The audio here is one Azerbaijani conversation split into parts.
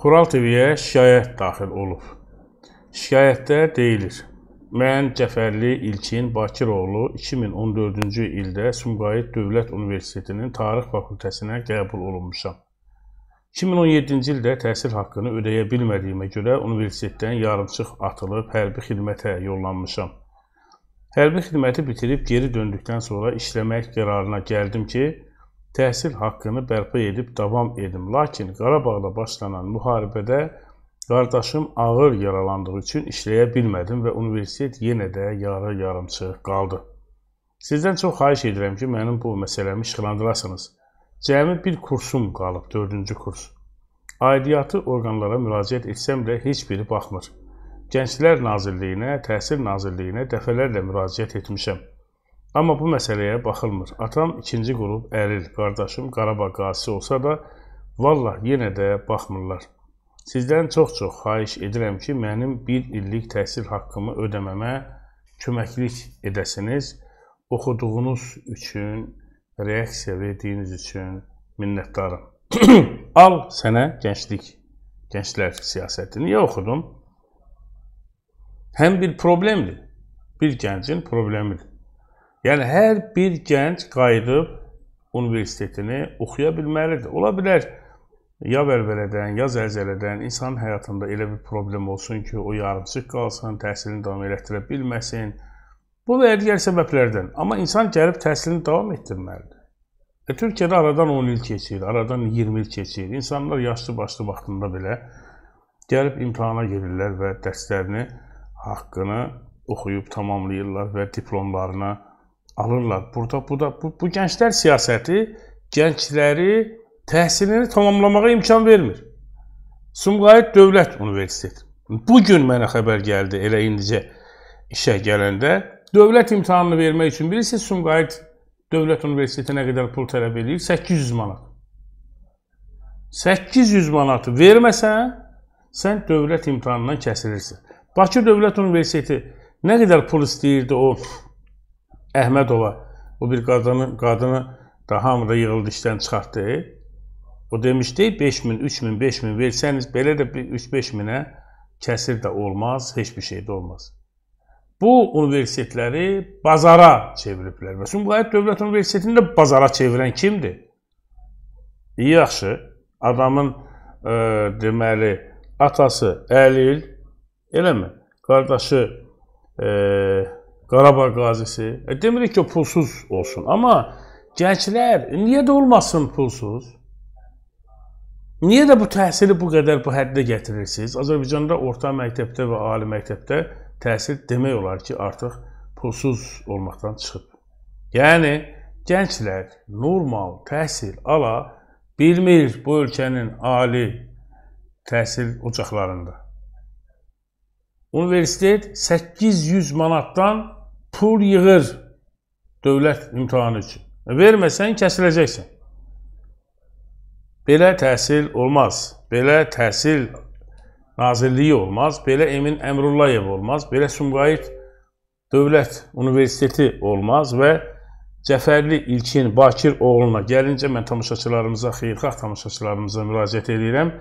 Xural TV-yə şikayət daxil olub. Şikayətdə deyilir: Mən Cəfərli İlkin Bakiroğlu 2014-cü ildə Sumqayıt Dövlət Universitetinin Tarix fakültəsinə qəbul olunmuşam. 2017-ci ildə təhsil haqqını ödəyə bilmədiyimə görə universitetdən yarımçıq atılıb hərbi xidmətə yollanmışam. Hərbi xidməti bitirib geri döndükdən sonra işləmək qərarına gəldim ki, təhsil haqqını bərpa edib davam edim. Lakin Qarabağda başlanan müharibədə qardaşım ağır yaralandığı üçün işləyə bilmədim və universitet yenə də yarı yarımçıq qaldı. Sizdən çox xahiş edirəm ki, mənim bu məsələmi işıqlandırasınız. Cəmi bir kursum qalıb, 4-cü kurs. Aidiyyatı orqanlara müraciət etsəm də heç biri baxmır. Gənclər Nazirliyinə, Təhsil Nazirliyinə dəfələrlə müraciət etmişəm. Amma bu məsələyə baxılmır. Atam ikinci qrup əril, qardaşım Qarabağ qazisi olsa da, vallah yenə də baxmırlar. Sizdən çox-çox xahiş edirəm ki, mənim 1 illik təhsil haqqımı ödəməmə köməklik edəsiniz. Oxuduğunuz üçün, reaksiya verdiyiniz üçün minnətdarım. Al sənə gənclik, gənclər siyasətini. Niyə oxudum? Həm bir problemdir, bir gəncin problemidir. Yəni hər bir gənc qayıdıb universitetini oxuya bilməlidir. Ola bilər ya vəlvələdən, ya zəlzələdən insanın həyatında elə bir problem olsun ki, o yarımçıq qalsın, təhsilini davam elətdirə bilməsin. Bu və digər səbəblərdən. Amma insan gəlib təhsilini davam etdirməlidir. E, Türkiyədə aradan 10 il keçir, aradan 20 il keçir. İnsanlar yaşlı başlı vaxtında belə gəlib imtahana girirlər və dərslərini haqqını oxuyub tamamlayırlar və diplomlarına alırlar. Burada bu da bu, bu gənclər siyasəti gəncləri təhsilini tamamlamağa imkan vermir. Sumqayıt Dövlət Universiteti. Bu gün mənə xəbər gəldi elə indicə işə gələndə dövlət imtahanını vermək üçün bilirsiniz Sumqayıt Dövlət Universitetinə qədər pul tələb eləyir 800 manat. 800 manatı verməsən sən dövlət imtahanından kəsilirsən. Bakı Dövlət Universiteti nə qədər pul istəyirdi o Əhmədova o bir qadını qadını da hamı da yığıldı işdən çıxartdı. O demişdi 5000, 3000, 5000 versəniz belə də 3-5 minə kəsir də olmaz, heç bir şey də olmaz. Bu universitetləri bazara çeviriblər. Məsələn, Vilayət Dövlət Universitetini də bazara çevirən kimdir? Yaxşı, adamın ə, e, deməli atası Əlil, eləmi? Qardaşı ə, e, Qarabağ qazisi. E, demirik ki, pulsuz olsun. Amma gənclər e, niyə də olmasın pulsuz? Niyə də bu təhsili bu qədər bu həddə gətirirsiniz? Azərbaycanda orta məktəbdə və ali məktəbdə təhsil demək olar ki, artıq pulsuz olmaqdan çıxıb. Yəni gənclər normal təhsil ala bilmir bu ölkənin ali təhsil ocaqlarında. Universitet 800 manatdan pul yığır dövlət imtihanı üçün. Verməsən, kəsiləcəksən. Belə təhsil olmaz. Belə təhsil nazirliyi olmaz. Belə Emin Əmrullayev olmaz. Belə Sumqayıt Dövlət Universiteti olmaz və Cəfərli İlkin Bakir oğluna gəlincə mən tamaşaçılarımıza, xeyirxah tamaşaçılarımıza müraciət edirəm.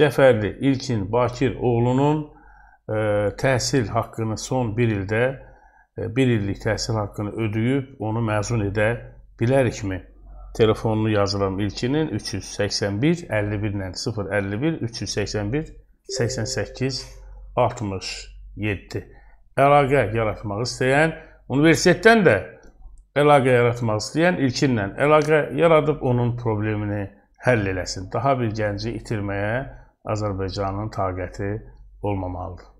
Cəfərli İlkin Bakir oğlunun E, təhsil haqqını son 1 ildə 1 e, illik təhsil haqqını ödəyib onu məzun edə bilərikmi? Telefonunu yazıram ilkinin 381 51 ilə 051 381 88 67. Əlaqə yaratmaq istəyən universitetdən də əlaqə yaratmaq istəyən ilkinlə əlaqə yaradıb onun problemini həll eləsin. Daha bir gənci itirməyə Azərbaycanın taqəti olmamalıdır.